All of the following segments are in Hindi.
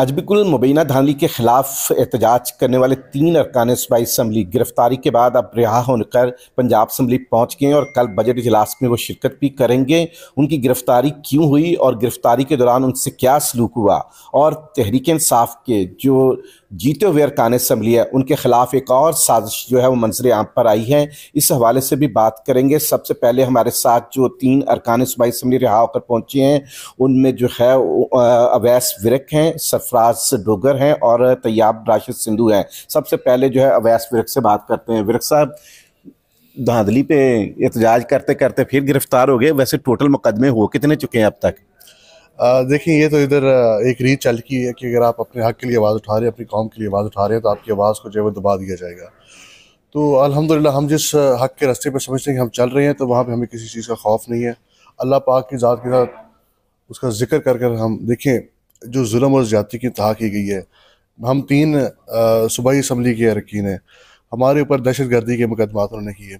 अजबिकुल मुबैना धानली के खिलाफ एहतजाज करने वाले तीन अरकान सूबाई इसम्बली गिरफ्तारी के बाद अब रिहा होकर पंजाब इसम्बली पहुंच गए और कल बजट इजलास में वो शिरकत भी करेंगे उनकी गिरफ्तारी क्यों हुई और गिरफ्तारी के दौरान उनसे क्या सलूक हुआ और तहरीक इंसाफ के जो जीते हुए अरकान इसम्बली है उनके खिलाफ एक और साजिश जो है वो मंजर आम पर आई है इस हवाले से भी बात करेंगे सबसे पहले हमारे साथ जो तीन अरकान सूबाई इसम्बली रिहा होकर पहुंचे हैं उनमें जो है अवैस विरक हैं सरफराज डोगर हैं और तैयाब राशिद सिंधु हैं सबसे पहले जो है अवैस विरक से बात करते हैं विरक साहब धांधली पे एहतजाज करते करते फिर गिरफ्तार हो गए वैसे टोटल मुकदमे हो कितने चुके हैं अब तक देखिए ये तो इधर एक रीत चल की है कि अगर आप अपने हक के लिए आवाज़ उठा रहे हैं अपनी कौम के लिए आवाज़ उठा रहे हैं तो आपकी आवाज़ को जो है वो दबा दिया जाएगा तो अल्हम्दुलिल्लाह हम जिस हक के रास्ते पर समझते हैं कि हम चल रहे हैं तो वहाँ पे हमें किसी चीज़ का खौफ नहीं है अल्लाह पाक की ज़ात के साथ उसका जिक्र कर कर हम देखें जो जुल्म और ज्यादा की तहा की गई है हम तीन सूबाई इसम्बली के अरकिन हैं हमारे ऊपर दहशत गर्दी के मुकदमा उन्होंने किए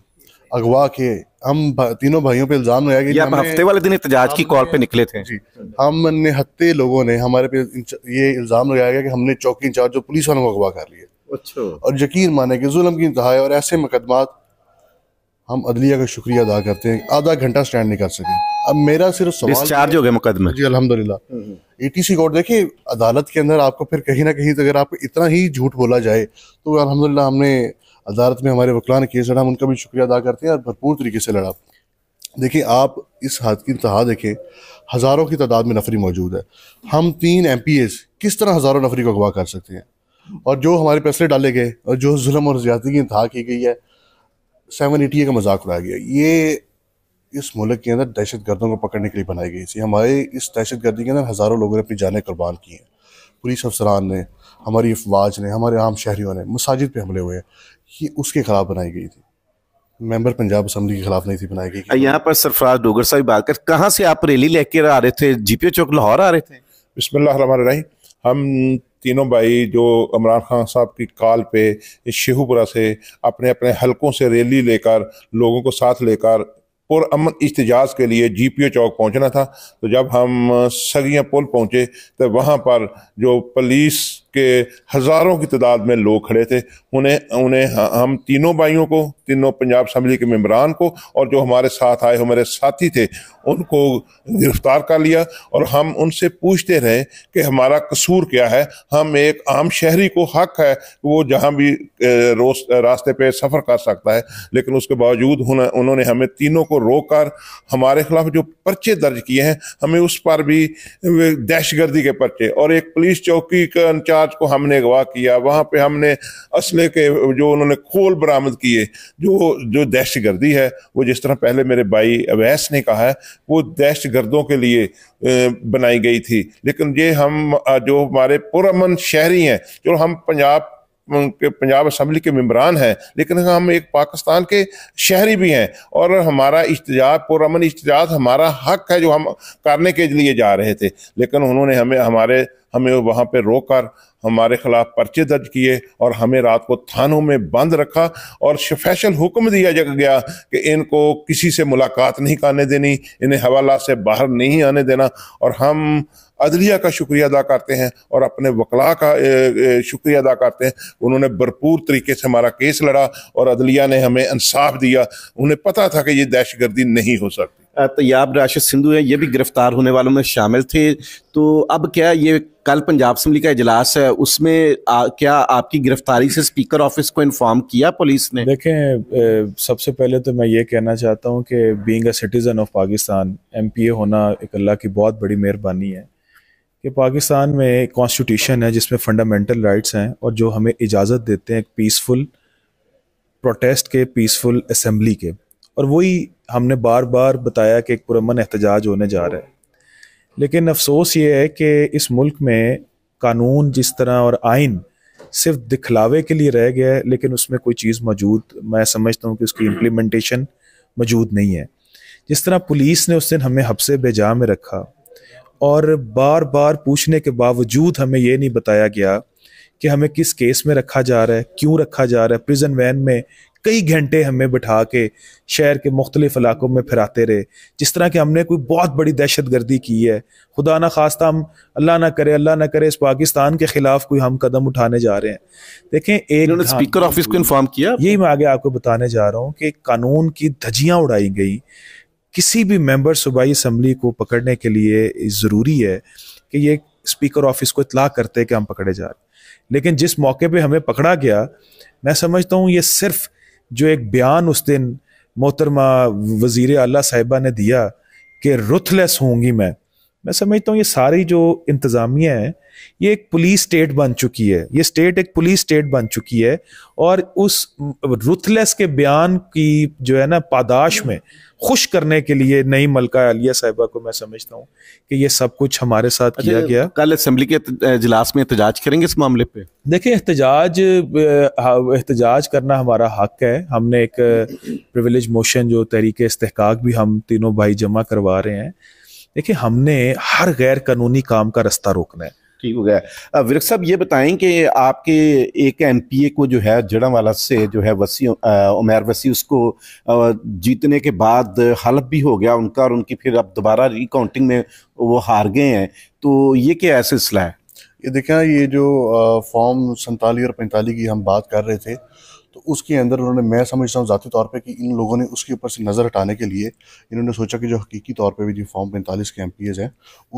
अगवा के हम तीनों भाइयों पे इल्ज़ाम लगाया गया हफ्ते वाले दिन की कॉल पे निकले थे जी हमने हत्ते लोगों ने हमारे पे ये इल्ज़ाम लगाया गया कि हमने चौकी इंचार्ज जो पुलिस वालों को अगवा कर लिए अच्छा और यकीन माने कि जुल्म की इंतहा है और ऐसे मुकदमात हम अदलिया का शुक्रिया अदा करते हैं आधा घंटा स्टैंड नहीं कर सके अब मेरा सिर्फ सवाल हो गया मुकदमे जी अलहमदिल्ला हम्म, हम्म। एटीसी कोर्ट देखिए अदालत के अंदर आपको फिर कहीं ना कहीं तो अगर आपको इतना ही झूठ बोला जाए तो अलहमदिल्ला हमने अदालत में हमारे वकला ने केस लड़ा हम उनका भी शुक्रिया अदा करते हैं और भरपूर तरीके से लड़ा देखिए आप इस हाथ की इंतहा देखें हज़ारों की तादाद में नफरी मौजूद है हम तीन एम किस तरह हज़ारों नफरी को अगवा कर सकते हैं और जो हमारे फैसले डाले गए और जो जुल्म और ज्यादा की इंतहा की गई है सेवन एटी ए का मजाक उड़ाया गया ये इस मुल्क के अंदर दहशत गर्दों को पकड़ने के लिए बनाई गई थी हमारे इस दहशत गर्दी के अंदर हज़ारों लोगों ने अपनी जानें कुर्बान की हैं पुलिस अफसरान ने हमारी अफवाज ने हमारे आम शहरीों ने मसाजिद पर हमले हुए ये उसके खिलाफ बनाई गई थी मेंबर पंजाब असम्बली के खिलाफ नहीं थी बनाई गई यहाँ पर सरफराज डोगर साहब बात कर कहाँ से आप रैली लेकर आ रहे थे जी चौक लाहौर आ रहे थे बिस्मिल हम तीनों भाई जो इमरान खान साहब की काल पे शेहूपुरा से अपने अपने हलकों से रैली लेकर लोगों को साथ लेकर पुरमन इजाज़ के लिए जी पी ओ चौक पहुँचना था तो जब हम सगिया पुल पहुँचे तो वहाँ पर जो पुलिस के हज़ारों की तादाद में लोग खड़े थे उन्हें उन्हें हम तीनों भाइयों को तीनों पंजाब असम्बली के मम्बरान को और जो हमारे साथ आए हमारे साथी थे उनको गिरफ्तार कर लिया और हम उनसे पूछते रहे कि हमारा कसूर क्या है हम एक आम शहरी को हक है वो जहाँ भी रोज रास्ते पे सफ़र कर सकता है लेकिन उसके बावजूद उन्होंने हमें तीनों को रोक कर हमारे खिलाफ जो पर्चे दर्ज किए हैं हमें उस पर भी दहशतगर्दी के पर्चे और एक पुलिस चौकी का मेराज को हमने अगवा किया वहां पे हमने असले के जो उन्होंने खोल बरामद किए जो जो दहशत गर्दी है वो जिस तरह पहले मेरे भाई अवैस ने कहा है वो दहशत गर्दों के लिए बनाई गई थी लेकिन ये हम जो हमारे पुरमन शहरी हैं जो हम पंजाब के पंजाब असम्बली के मम्बरान हैं लेकिन हम एक पाकिस्तान के शहरी भी हैं और हमारा इस्तेजाद पुरमन इस्तेजाद हमारा हक है जो हम करने के लिए जा रहे थे लेकिन उन्होंने हमें हमारे हमें वहाँ पर रोक कर हमारे खिलाफ पर्चे दर्ज किए और हमें रात को थानों में बंद रखा और स्पेशल हुक्म दिया गया कि इनको किसी से मुलाकात नहीं करने देनी इन्हें हवाला से बाहर नहीं आने देना और हम अदलिया का शुक्रिया अदा करते हैं और अपने वकला का शुक्रिया अदा करते हैं उन्होंने भरपूर तरीके से हमारा केस लड़ा और अदलिया ने हमें इंसाफ दिया उन्हें पता था कि ये दहशत गर्दी नहीं हो सकती तैयाब तो राशिद सिंधु हैं ये भी गिरफ्तार होने वालों में शामिल थे तो अब क्या ये कल पंजाब असम्बली का इजलास है उसमें आ, क्या आपकी गिरफ्तारी से स्पीकर ऑफिस को इन्फॉर्म किया पुलिस ने देखें सबसे पहले तो मैं ये कहना चाहता हूँ कि being a citizen of Pakistan M P A होना एक अल्लाह की बहुत बड़ी मेहरबानी है कि पाकिस्तान में एक कॉन्स्टिट्यूशन है जिसमें फंडामेंटल राइट्स हैं और जो हमें इजाज़त देते हैं एक पीसफुल प्रोटेस्ट के पीसफुल असम्बली के और वही हमने बार बार बताया कि एक पुरमन एहतजाज होने जा रहा है लेकिन अफसोस ये है कि इस मुल्क में कानून जिस तरह और आइन सिर्फ दिखलावे के लिए रह गया है लेकिन उसमें कोई चीज़ मौजूद मैं समझता हूँ कि उसकी इम्प्लीमेंटेशन मौजूद नहीं है जिस तरह पुलिस ने उस दिन हमें हफ्से बेजा में रखा और बार बार पूछने के बावजूद हमें ये नहीं बताया गया कि हमें किस केस में रखा जा रहा है क्यों रखा जा रहा है प्रिजन वैन में कई घंटे हमें बैठा के शहर के मुख्तलिफ इलाकों में फिराते रहे जिस तरह कि हमने कोई बहुत बड़ी दहशत गर्दी की है खुदा ना खास्ता हम अल्लाह ना करे अल्लाह ना करे इस पाकिस्तान के खिलाफ कोई हम कदम उठाने जा रहे हैं देखें एक स्पीकर ऑफिस को इन्फॉर्म किया यही मैं आगे आपको बताने जा रहा हूँ कि कानून की धजियाँ उड़ाई गई किसी भी मेम्बर सूबाई असम्बली को पकड़ने के लिए ज़रूरी है कि ये स्पीकर ऑफिस को इतला करते कि हम पकड़े जा रहे लेकिन जिस मौके पर हमें पकड़ा गया मैं समझता हूँ ये सिर्फ़ जो एक बयान उस दिन मोहतरमा वज़ी अला साहिबा ने दिया कि रुथलेस होंगी मैं मैं समझता हूँ ये सारी जो इंतज़ामिया है ये एक पुलिस स्टेट बन चुकी है ये स्टेट एक पुलिस स्टेट बन चुकी है और उस रुथलेस के बयान की जो है ना पादाश में खुश करने के लिए नई मलका आलिया साहिबा को मैं समझता हूँ कि ये सब कुछ हमारे साथ किया अच्छा, गया कल असम्बली के इजलास में एहतजाज करेंगे इस मामले पे देखिए एहतजाज एहतजाज करना हमारा हक है हमने एक प्रिविलेज मोशन जो तरीके इस्तेक भी हम तीनों भाई जमा करवा रहे हैं देखिए हमने हर गैर कानूनी काम का रास्ता रोकना है ठीक हो गया विरक साहब ये बताएं कि आपके एक एम पी ए को जो है वाला से जो है वसी उमेर वसी उसको जीतने के बाद हलफ भी हो गया उनका और उनकी फिर अब दोबारा रिकाउंटिंग में वो हार गए हैं तो ये क्या सिलसिला है ये देखें ये जो फॉर्म सैतालीस और पैंतालीस की हम बात कर रहे थे तो उसके अंदर उन्होंने मैं समझता हूँ ज़ाती तौर पर कि इन लोगों ने उसके ऊपर से नज़र हटाने के लिए इन्होंने सोचा कि जो हकीकी तौर पर भी जो फॉर्म पैंतालीस के एम पी एज़ हैं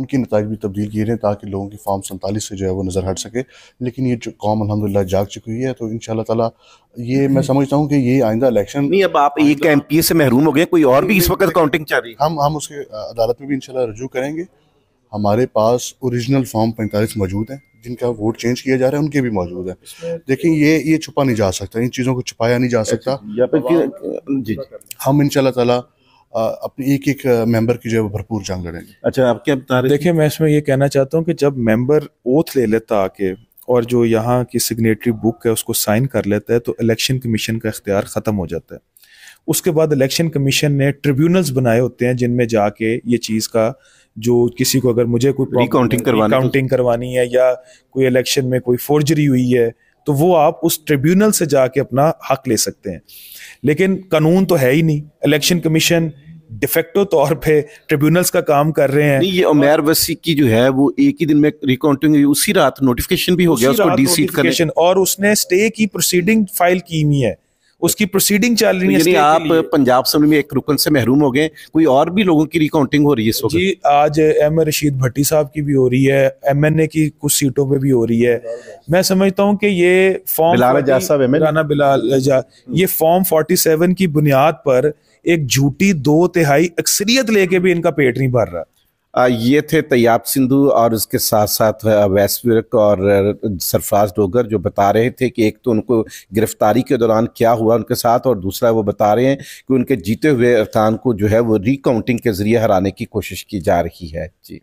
उनके नतज भी तब्दील किए हैं ताकि लोगों की फॉर्म सैंतालीस से जो है वो नज़र हट सके लेकिन ये जो कौम अलहमदिल्ला जाग चुकी है तो इन तला ये हम्म। मैं समझता हूँ कि ये आइंदा इलेक्शन नहीं अब आप एक एम पी ए से महरूम हो गए कोई और भी इस वक्त काउंटिंग चाह रही हम हम उसके अदालत में भी इन रजू करेंगे हमारे पास औरिजिनल फॉर्म पैंतालीस मौजूद हैं जिनका वोट चेंज किया जा रहा है उनके भी मौजूद है देखिए ये ये छुपा नहीं जा सकता इन चीज़ों को छुपाया नहीं जा सकता जी हम इन तला अपने एक एक मेंबर की जो है भरपूर जंग लड़ेंगे अच्छा आप क्या बता रहे देखिए मैं इसमें ये कहना चाहता हूँ कि जब मेंबर ओथ ले लेता आके और जो यहाँ की सिग्नेटरी बुक है उसको साइन कर लेता है तो इलेक्शन कमीशन का इख्तियार ख़त्म हो जाता है उसके बाद इलेक्शन कमीशन ने ट्रिब्यूनल्स बनाए होते हैं जिनमें जाके ये चीज़ का जो किसी को अगर मुझे कोई काउंटिंग करवानी करवानी है या कोई इलेक्शन में कोई फोर्जरी हुई है तो वो आप उस ट्रिब्यूनल से जाके अपना हक ले सकते हैं लेकिन कानून तो है ही नहीं इलेक्शन कमीशन डिफेक्टो तौर पे ट्रिब्यूनल्स का काम कर रहे हैं ये उमेर वसी की जो है वो एक ही दिन में रिकाउंटिंग हुई उसी रात नोटिफिकेशन भी हो गया उसको डीसीट करने और उसने स्टे की प्रोसीडिंग फाइल की हुई है उसकी प्रोसीडिंग चल रही है आप पंजाब असम्बली में एक रुकन से महरूम हो गए कोई और भी लोगों की रिकाउंटिंग हो रही है जी आज एम रशीद भट्टी साहब की भी हो रही है एम एन ए की कुछ सीटों पर भी हो रही है मैं समझता हूँ कि ये फॉर्म राना बिलाल ये फॉर्म फोर्टी सेवन की बुनियाद पर एक झूठी दो तिहाई अक्सरियत लेके भी इनका पेट नहीं भर रहा ये थे तैयाब सिंधु और उसके साथ साथ वैश्विक और सरफराज डोगर जो बता रहे थे कि एक तो उनको गिरफ्तारी के दौरान क्या हुआ उनके साथ और दूसरा वो बता रहे हैं कि उनके जीते हुए अरकान को जो है वो रिकाउंटिंग के ज़रिए हराने की कोशिश की जा रही है जी